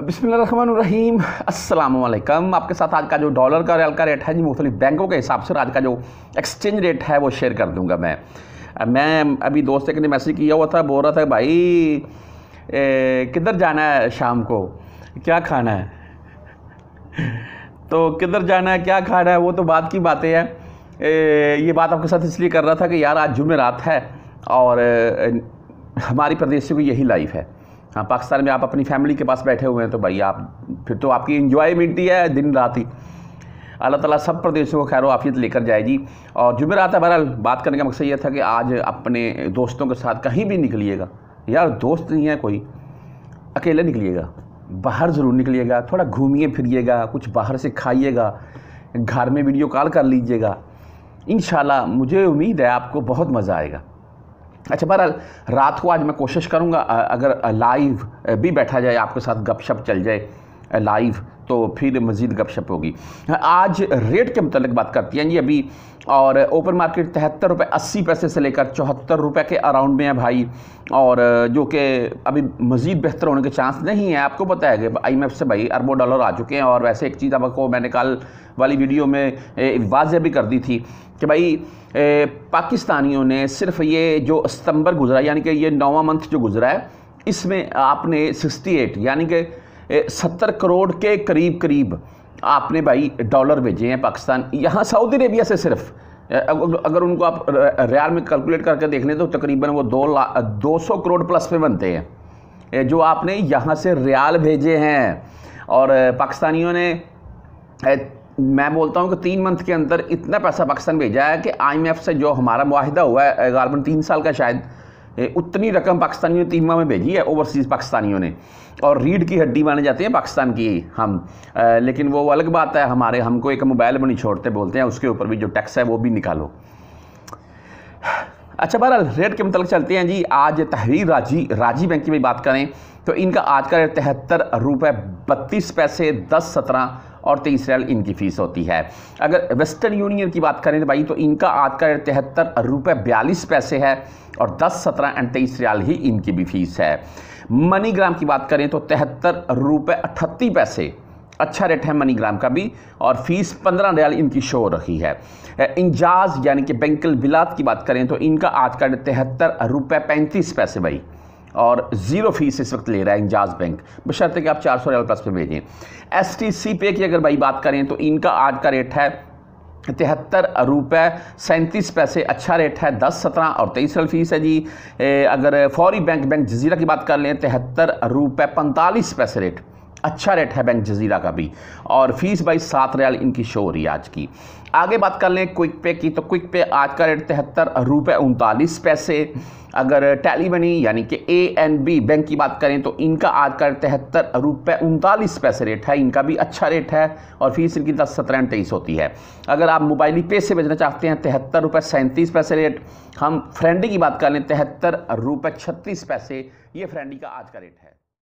बिसमीम अल्लाम आपके साथ आज का जो डॉलर का रेल का रेट है जी मुख्तलिफ बैंकों के हिसाब से आज का जो एक्सचेंज रेट है वो शेयर कर दूंगा मैं मैं अभी दोस्त एक ने मैसेज किया हुआ था बोल रहा था भाई किधर जाना है शाम को क्या खाना है तो किधर जाना है क्या खाना है वो तो बात की बातें हैं ये बात आपके साथ इसलिए कर रहा था कि यार आज जुमे रात है और हमारी प्रदेश से भी यही लाइफ है हाँ पाकिस्तान में आप अपनी फैमिली के पास बैठे हुए हैं तो भाई आप फिर तो आपकी इन्जॉयमेंट ही है दिन रात ही अल्लाह ताला सब प्रदेशों को खैर आफियत लेकर जाएगी और जुमेरात है बहरहाल बात करने का मकसद यह था कि आज अपने दोस्तों के साथ कहीं भी निकलिएगा यार दोस्त नहीं है कोई अकेले निकलिएगा बाहर ज़रूर निकलिएगा थोड़ा घूमिए फिरिएगा कुछ बाहर से खाइएगा घर में वीडियो कॉल कर लीजिएगा इन मुझे उम्मीद है आपको बहुत मज़ा आएगा अच्छा बहरहाल रात को आज मैं कोशिश करूँगा अगर लाइव भी बैठा जाए आपके साथ गपशप चल जाए लाइव तो फिर मज़ीद गपशप होगी आज रेट के मतलब बात करती हैं जी अभी और ओपन मार्केट तिहत्तर रुपये अस्सी पैसे से लेकर चौहत्तर रुपये के अराउंड में है भाई और जो कि अभी मज़ीद बेहतर होने के चांस नहीं है आपको पता है कि आई से भाई अरबों डॉलर आ चुके हैं और वैसे एक चीज़ आपको मैंने कल वाली वीडियो में वाजह भी कर दी थी कि भाई पाकिस्तानियों ने सिर्फ ये जो सितंबर गुजरा यानी कि ये नौवा मंथ जो गुजरा है इसमें आपने एट यानी कि सत्तर करोड़ के करीब करीब आपने भाई डॉलर भेजे हैं पाकिस्तान यहाँ सऊदी अरेबिया से सिर्फ अगर उनको आप रियाल में कैलकुलेट करके देख लें तो तकरीबन वो दो लाख दो सौ करोड़ प्लस पे बनते हैं जो आपने यहाँ से रियाल भेजे हैं और पाकिस्तानियों ने मैं बोलता हूँ कि तीन मंथ के अंदर इतना पैसा पाकिस्तान भेजा है कि आईएमएफ से जो हमारा माहिदा हुआ है गालबन तीन साल का शायद उतनी रकम पाकिस्तानियों तीमा में भेजी है ओवरसीज़ पाकिस्तानियों ने और रीढ़ की हड्डी माने जाते हैं पाकिस्तान की हम आ, लेकिन वो अलग बात है हमारे हमको एक मोबाइल में नहीं छोड़ते बोलते हैं उसके ऊपर भी जो टैक्स है वो भी निकालो अच्छा बहरहाल रेट के मतलब चलते हैं जी आज तहरीर राजी राजी बैंक की भी बात करें तो इनका आज का रेट तिहत्तर रुपये बत्तीस पैसे दस सत्रह और तेईस तो रियाल इनकी फ़ीस होती है अगर वेस्टर्न यूनियन की बात करें तो भाई तो इनका आज का रेट तिहत्तर रुपये बयालीस पैसे है और दस सत्रह एंड तेईस रियाल ही इनकी भी फ़ीस है मनीग्राम की बात करें तो तिहत्तर रुपये अठत्ती पैसे अच्छा रेट है मनीग्राम का भी और फीस पंद्रह रियाल इनकी शो रखी है इंजाज यानी कि बैंकल विलात की बात करें तो इनका आज का रेट तिहत्तर रुपये पैंतीस पैसे भाई और ज़ीरो फीस इस वक्त ले रहा है इंजाज बैंक बशर्ते कि आप चार सौ रियाल प्लस पे भेजें एस टी सी पे की अगर भाई बात करें तो इनका आज का रेट है तिहत्तर रुपये सैंतीस पैसे अच्छा रेट है दस सत्रह और तेईस रल फीस है जी ए, अगर फौरी बैंक बैंक जजीरा की बात कर लें तिहत्तर रुपये पैंतालीस पैसे रेट अच्छा रेट है बैंक जजीरा का भी और फीस भाई सात रियाल इनकी शो हो रही है आज की आगे बात कर लें क्विक पे की तो क्विक पे आज का रेट तिहत्तर रुपये उनतालीस पैसे अगर टैली मनी यानी कि ए एंड बी बैंक की बात करें तो इनका आज का तिहत्तर रुपये उनतालीस पैसे रेट है इनका भी अच्छा रेट है और फीस इनकी दस सत्रह तेईस होती है अगर आप मोबाइली पे से भेजना चाहते हैं तिहत्तर रुपये सैंतीस पैसे रेट हम फ्रेंडी की बात कर लें तिहत्तर रुपये छत्तीस पैसे ये फ्रेंडी का आज का रेट है